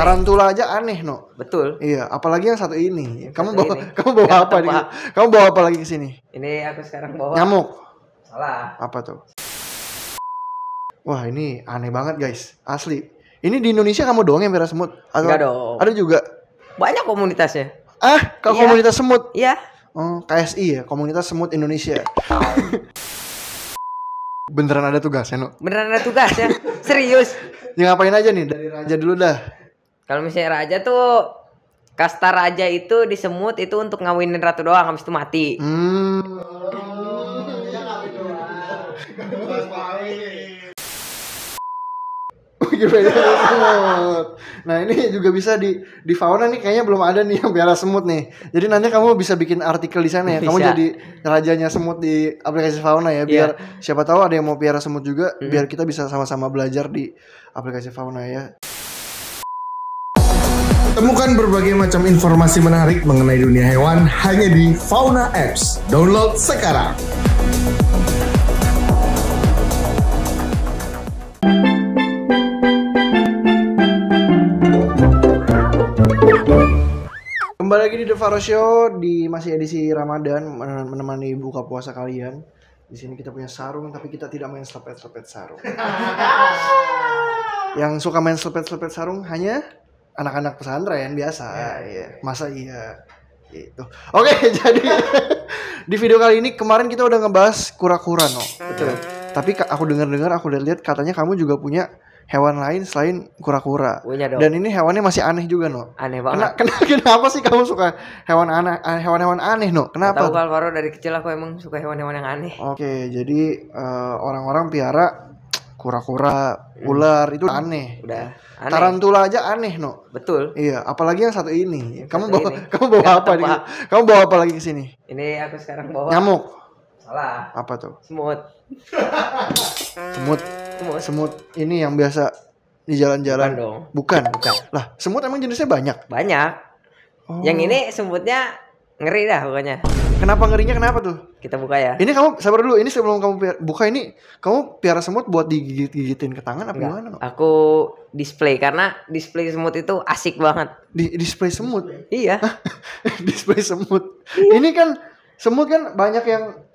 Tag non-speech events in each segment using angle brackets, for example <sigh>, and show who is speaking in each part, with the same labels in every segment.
Speaker 1: tarantula aja aneh no betul iya apalagi yang satu ini yang kamu bawa ini. <laughs> kamu bawa apa nih kamu bawa apa lagi ke sini
Speaker 2: ini aku sekarang bawa nyamuk salah
Speaker 1: apa tuh wah ini aneh banget guys asli ini di Indonesia kamu doang yang merah semut atau dong. ada juga banyak
Speaker 2: komunitasnya ah kalau iya. komunitas
Speaker 1: semut iya oh KSI ya komunitas semut Indonesia Beneran ada tugas ya, No?
Speaker 2: Beneran ada tugas ya? <laughs> Serius?
Speaker 1: ya ngapain aja nih dari Raja dulu dah.
Speaker 2: Kalau misalnya raja tuh kasta raja itu disemut itu untuk ngawinin ratu doang habis itu mati. Hmm.
Speaker 1: <laughs> nah ini juga bisa di di fauna nih kayaknya belum ada nih yang piara semut nih. Jadi nanti kamu bisa bikin artikel di sana ya. Kamu bisa. jadi rajanya semut di aplikasi fauna ya. Biar yeah. siapa tahu ada yang mau piara semut juga. Mm. Biar kita bisa sama-sama belajar di aplikasi fauna ya. Temukan berbagai macam informasi menarik mengenai dunia hewan hanya di Fauna Apps. Download sekarang. Kembali lagi di The Faro Show di masih edisi Ramadan menemani buka puasa kalian. Di sini kita punya sarung tapi kita tidak main selepet-selepet sarung. <laughs> Yang suka main selepet-selepet sarung hanya anak-anak pesantren biasa. Ya, iya. Masa iya itu Oke, okay, <laughs> jadi di video kali ini kemarin kita udah ngebahas kura-kura, no. Oh. Betul. Hmm. Tapi aku dengar-dengar, aku lihat-lihat katanya kamu juga punya hewan lain selain kura-kura. Dan ini hewannya masih aneh juga, no.
Speaker 2: Aneh banget. Kena,
Speaker 1: <laughs> kenapa sih kamu suka hewan aneh, hewan-hewan aneh, no? Kenapa? Tahu
Speaker 2: Alvaro dari kecil aku emang suka hewan-hewan yang aneh.
Speaker 1: Oke, okay, jadi uh, eh, orang -orang piara kura-kura, hmm. ular itu aneh. Udah. Aneh. Tarantula aja aneh, no. Betul. Iya, apalagi yang satu ini. Yang kamu satu bawa ini. kamu bawa kamu apa, apa. nih? Kamu bawa apa lagi ke sini?
Speaker 2: Ini aku sekarang bawa nyamuk. Salah. Apa tuh? Semut.
Speaker 1: semut. Semut. Semut ini yang biasa di jalan-jalan. Bukan Bukan. Bukan. Lah, semut emang jenisnya banyak. Banyak.
Speaker 2: Oh. Yang ini semutnya ngeri dah pokoknya. Kenapa ngerinya kenapa tuh? Kita buka ya. Ini
Speaker 1: kamu sabar dulu. Ini sebelum kamu piara, buka ini kamu piara semut buat digigit-gigitin ke tangan apa gimana?
Speaker 2: Aku display karena display semut itu asik banget. Di display semut. Iya. <laughs> display semut.
Speaker 1: Iya. Ini kan semut kan banyak yang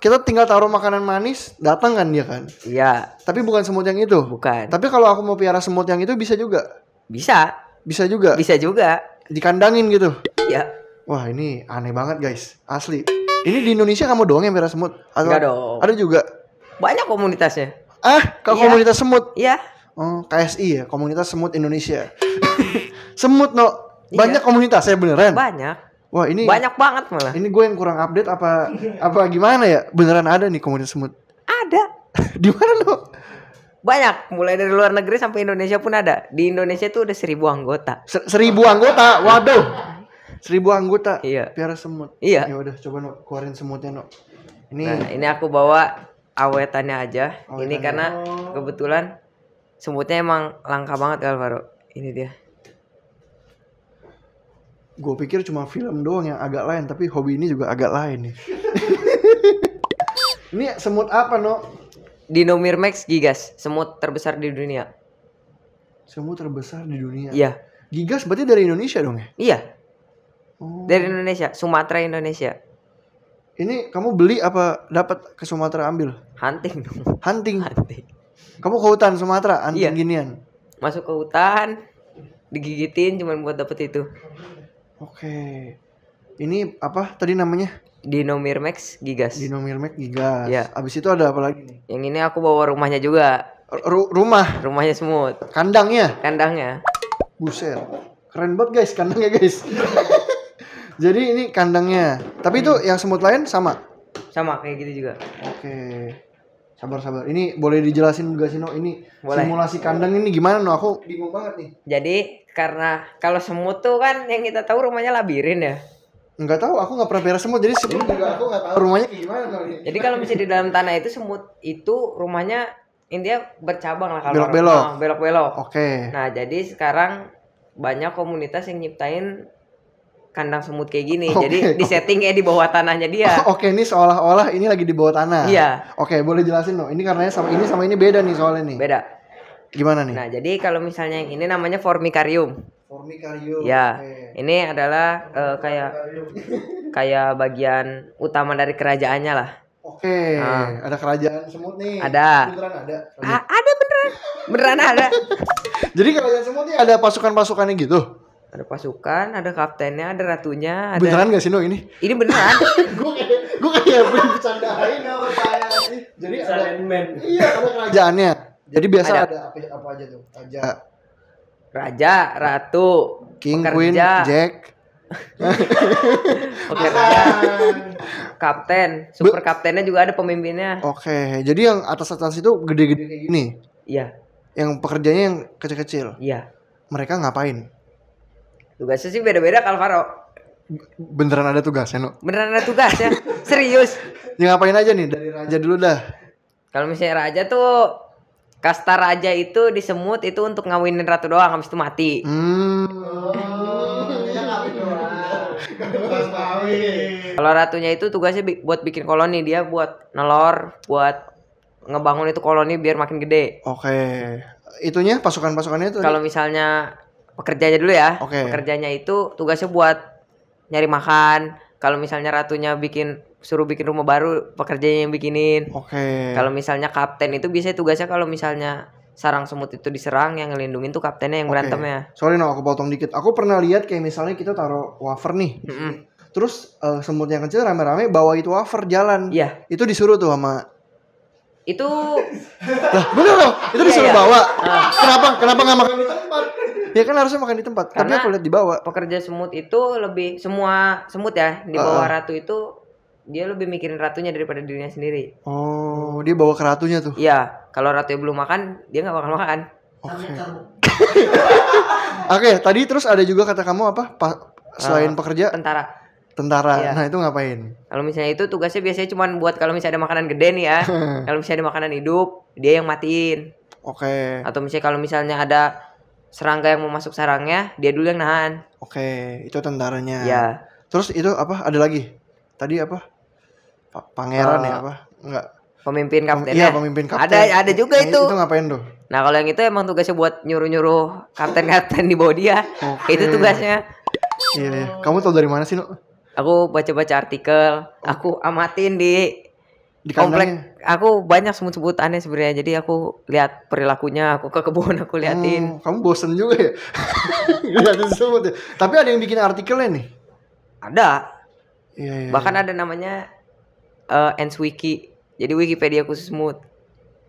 Speaker 1: kita tinggal taruh makanan manis, datang kan dia kan? Iya. Tapi bukan semut yang itu. Bukan. Tapi kalau aku mau piara semut yang itu bisa juga. Bisa. Bisa juga. Bisa juga. Dikandangin gitu. Iya. Wah ini aneh banget guys, asli. Ini di Indonesia kamu doang yang merah semut? Atau Enggak dong. Ada juga? Banyak komunitasnya. Ah, kalau iya. komunitas semut? Iya. Oh, KSI ya, Komunitas Semut Indonesia. <laughs> semut no. Iya. Banyak iya. komunitas ya beneran? Banyak. Wah ini banyak banget malah. Ini gue yang kurang update apa apa gimana ya? Beneran ada nih komunitas semut? Ada. <laughs> di
Speaker 2: mana lo? Banyak, mulai dari luar negeri sampai Indonesia pun ada. Di Indonesia tuh ada seribu anggota. Ser seribu anggota, waduh
Speaker 1: seribu anggota iya. piara semut iya ya udah coba no keluarin semutnya no
Speaker 2: ini nah, ini aku bawa awetannya aja awetannya. ini karena kebetulan semutnya emang langka banget Alvaro ini dia
Speaker 1: gue pikir cuma film doang yang agak lain tapi hobi ini juga agak lain nih
Speaker 2: <laughs> ini semut apa no Mirmex gigas semut terbesar di dunia semut terbesar di dunia iya gigas berarti dari Indonesia dong ya iya dari oh. Indonesia, Sumatera Indonesia. Ini
Speaker 1: kamu beli apa dapat ke Sumatera ambil? Hunting dong. Hunting. Hunting. Kamu ke hutan Sumatera hunting iya. ginian.
Speaker 2: Masuk ke hutan, digigitin cuman buat dapet itu. Oke. Ini apa tadi namanya? Dino Mirmax Gigas. Dino Mirmax Gigas. Ya. Abis itu ada apa lagi Yang ini aku bawa rumahnya juga. Ru rumah. Rumahnya semut. Kandangnya. Kandangnya. Buset.
Speaker 1: Keren banget guys kandangnya guys. <laughs> Jadi ini kandangnya. Tapi itu hmm. yang semut lain sama.
Speaker 2: Sama kayak gitu juga.
Speaker 1: Oke. Sabar sabar. Ini boleh dijelasin gak sih No? Ini Boleh. simulasi kandang ini gimana No?
Speaker 2: Aku bingung banget nih. Jadi karena kalau semut tuh kan yang kita tahu rumahnya labirin ya.
Speaker 1: Enggak tahu, aku enggak pernah
Speaker 2: beres semut. Jadi sebelum juga aku enggak tahu rumahnya
Speaker 1: gimana ini.
Speaker 2: Jadi kalau misalnya di dalam tanah itu semut itu rumahnya intinya bercabang lah kalau Belok-belok. Ah, belok belok. Oke. Nah, jadi sekarang banyak komunitas yang nyiptain kandang semut kayak gini. Okay. Jadi di settingnya di bawah tanahnya dia. <laughs> Oke, okay, ini seolah-olah
Speaker 1: ini lagi di bawah tanah. Iya. Oke, okay, boleh jelasin dong. Ini karena sama ini sama ini beda nih soalnya nih. Beda.
Speaker 2: Gimana nih? Nah, jadi kalau misalnya yang ini namanya formicarium. Formicarium. Ya. Okay. Ini adalah uh, kayak kayak bagian utama dari kerajaannya lah. Oke, okay. nah. ada kerajaan semut nih. Ada. Beneran ada. Ah, ada beneran.
Speaker 1: Beneran ada. <laughs> jadi kerajaan semut nih ada pasukan-pasukannya gitu ada pasukan,
Speaker 2: ada kaptennya, ada ratunya, ada Beneran gak sih lo ini? Ini beneran. <laughs> gue kayak gue kayak
Speaker 1: bercandain apa kayak sih. Jadi ada Iya, ada kerajaannya. Jadi biasa ada, apa, apa aja tuh? Raja. Eh,
Speaker 2: raja, ratu, king, queen, jack. Oke, <laughs> kapten, super kaptennya juga ada pemimpinnya. Oke, jadi yang atas-atas itu gede-gede kayak gini. Iya.
Speaker 1: Yang pekerjanya yang kecil-kecil. Iya. Mereka ngapain?
Speaker 2: Tugasnya sih beda-beda kalau Alvaro.
Speaker 1: Beneran ada tugasnya, No?
Speaker 2: Beneran ada tugas ya, <laughs> Serius.
Speaker 1: Ya ngapain aja nih dari raja dulu dah.
Speaker 2: Kalau misalnya raja tuh kasta raja itu disemut itu untuk ngawinin ratu doang habis itu mati. Hmm. Kalau ratunya itu tugasnya bi buat bikin koloni, dia buat nelor, buat ngebangun itu koloni biar makin gede. Oke.
Speaker 1: Itunya pasukan-pasukannya itu. Kalau
Speaker 2: misalnya pekerjanya dulu ya. Okay. Pekerjanya itu tugasnya buat nyari makan. Kalau misalnya ratunya bikin suruh bikin rumah baru, pekerjanya yang bikinin. Oke. Okay. Kalau misalnya kapten itu bisa tugasnya kalau misalnya sarang semut itu diserang yang ngelindungin tuh kaptennya yang okay. berantem ya.
Speaker 1: Sorry no, aku potong dikit. Aku pernah lihat kayak misalnya kita taruh wafer nih. Mm -hmm. Terus uh, eh, semutnya kecil rame-rame bawa itu wafer jalan. Iya. Yeah. Itu disuruh tuh sama
Speaker 2: itu lah bener loh itu iya, disuruh iya. bawa nah. kenapa kenapa nggak makan di tempat ya kan harusnya makan di tempat Karena tapi aku lihat dibawa pekerja semut itu lebih semua semut ya di bawah uh. ratu itu dia lebih mikirin ratunya daripada dirinya sendiri
Speaker 1: oh dia bawa ke ratunya tuh
Speaker 2: ya kalau ratu belum makan dia nggak bakal makan oke okay. <laughs> oke
Speaker 1: okay, tadi terus ada juga kata kamu apa pa eh, selain uh, pekerja tentara tentara. Iya. Nah, itu ngapain?
Speaker 2: Kalau misalnya itu tugasnya biasanya cuma buat kalau misalnya ada makanan gede nih ya. <laughs> kalau misalnya ada makanan hidup, dia yang matiin. Oke. Okay. Atau misalnya kalau misalnya ada serangga yang mau masuk sarangnya, dia dulu yang nahan. Oke, okay. itu tentaranya. Iya.
Speaker 1: Terus itu apa? Ada lagi? Tadi apa? Pangeran uh, ya eh, apa?
Speaker 2: Enggak. Pemimpin kapten. Pem iya, ya? pemimpin kapten. Ada ada juga nah, itu. Itu ngapain tuh? Nah, kalau yang itu emang tugasnya buat nyuruh-nyuruh kapten-kapten di bawah dia. Okay. Itu tugasnya.
Speaker 1: Iya, iya. Kamu tau dari mana sih, Nuk?
Speaker 2: aku baca-baca artikel aku oh. amatin di di komplek aku banyak sebut-sebut aneh sebenarnya jadi aku lihat perilakunya aku ke kebun aku liatin hmm, kamu bosen juga ya <laughs> liatin semut ya. tapi ada yang bikin artikelnya nih ada ya, ya, bahkan iya. ada namanya uh, ends wiki jadi wikipedia khusus semut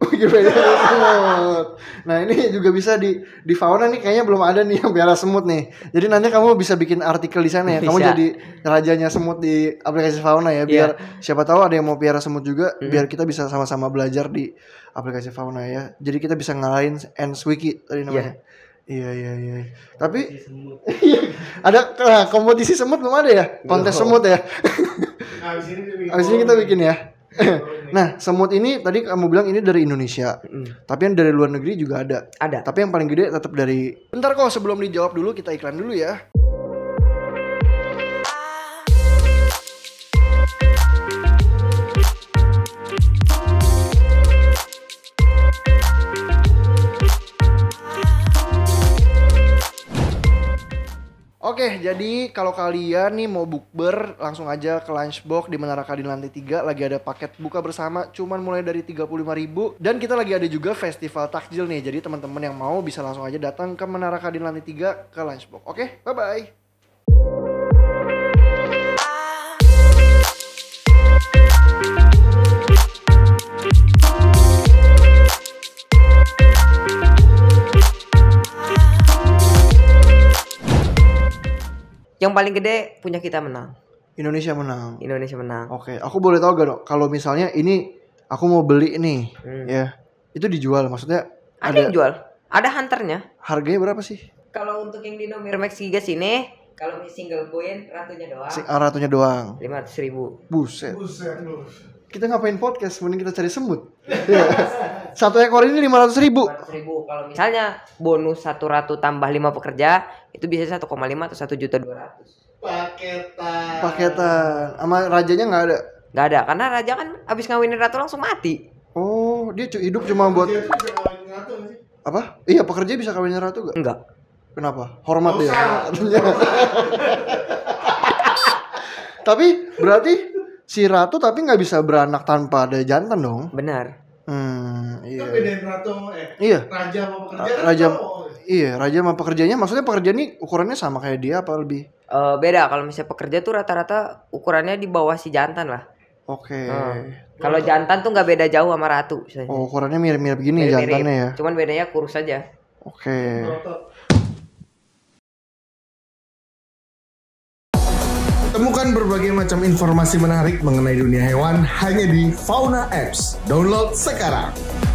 Speaker 2: semut.
Speaker 1: <laughs> Nah ini juga bisa di di fauna nih kayaknya belum ada nih yang piara semut nih. Jadi nanti kamu bisa bikin artikel di sana ya. Kamu bisa. jadi rajanya semut di aplikasi fauna ya. Biar yeah. siapa tahu ada yang mau piara semut juga. Mm. Biar kita bisa sama-sama belajar di aplikasi fauna ya. Jadi kita bisa ngalahin Wiki tadi namanya. Yeah. Iya iya iya. Tapi <laughs> ada nah, kompetisi semut belum ada ya? Kontes semut ya. Abis nah, ini, abis ini kita bikin ya. <laughs> nah, semut ini tadi kamu bilang ini dari Indonesia. Mm. Tapi yang dari luar negeri juga ada. Ada. Tapi yang paling gede tetap dari Bentar kok sebelum dijawab dulu kita iklan dulu ya. Oke, jadi kalau kalian nih mau bukber, langsung aja ke Lunchbox di Menara Kadin lantai 3 lagi ada paket buka bersama cuman mulai dari 35.000 dan kita lagi ada juga festival takjil nih. Jadi teman-teman yang mau bisa langsung aja datang ke Menara Kadin lantai 3 ke Lunchbox. Oke, bye bye.
Speaker 2: Yang paling gede punya kita menang. Indonesia menang. Indonesia menang.
Speaker 1: Oke, okay. aku boleh tahu gak dok? Kalau misalnya ini aku mau beli nih, hmm. ya itu dijual maksudnya? Ada, ada yang jual.
Speaker 2: Ada hunternya.
Speaker 1: Harganya berapa sih?
Speaker 2: Kalau untuk yang di nomor Max Giga ini, kalau single point ratunya doang. Sing,
Speaker 1: ah, ratunya doang. Lima ratus ribu. Buset.
Speaker 2: Buset. Buset
Speaker 1: kita ngapain podcast mending kita cari semut iya.
Speaker 2: satu ekor ini lima ratus ribu ribu kalau misalnya bonus satu ratus tambah lima pekerja itu bisa satu koma lima atau satu juta dua ratus
Speaker 1: paketan
Speaker 2: paketan sama rajanya nggak ada nggak ada karena raja kan abis ngawinin ratu langsung
Speaker 1: mati oh dia hidup cuma buat apa iya pekerja bisa kawinin ratu gak enggak kenapa hormat ya ya. <laughs> tapi berarti si ratu tapi nggak bisa beranak tanpa ada jantan dong. Benar. Hmm, kan iya. Tapi dari ratu eh iya. raja sama pekerja. Raja, iya, raja sama pekerjanya maksudnya pekerja ini ukurannya sama kayak dia apa lebih?
Speaker 2: Uh, beda kalau misalnya pekerja tuh rata-rata ukurannya di bawah si jantan lah.
Speaker 1: Oke. Okay. Eh, hmm.
Speaker 2: Kalau jantan tuh nggak beda jauh sama ratu. Oh,
Speaker 1: ukurannya mirip-mirip gini mirip -mirip. jantannya ya. Cuman
Speaker 2: bedanya kurus aja.
Speaker 1: Oke. Okay. Temukan berbagai macam informasi menarik mengenai dunia hewan hanya di Fauna Apps. Download sekarang.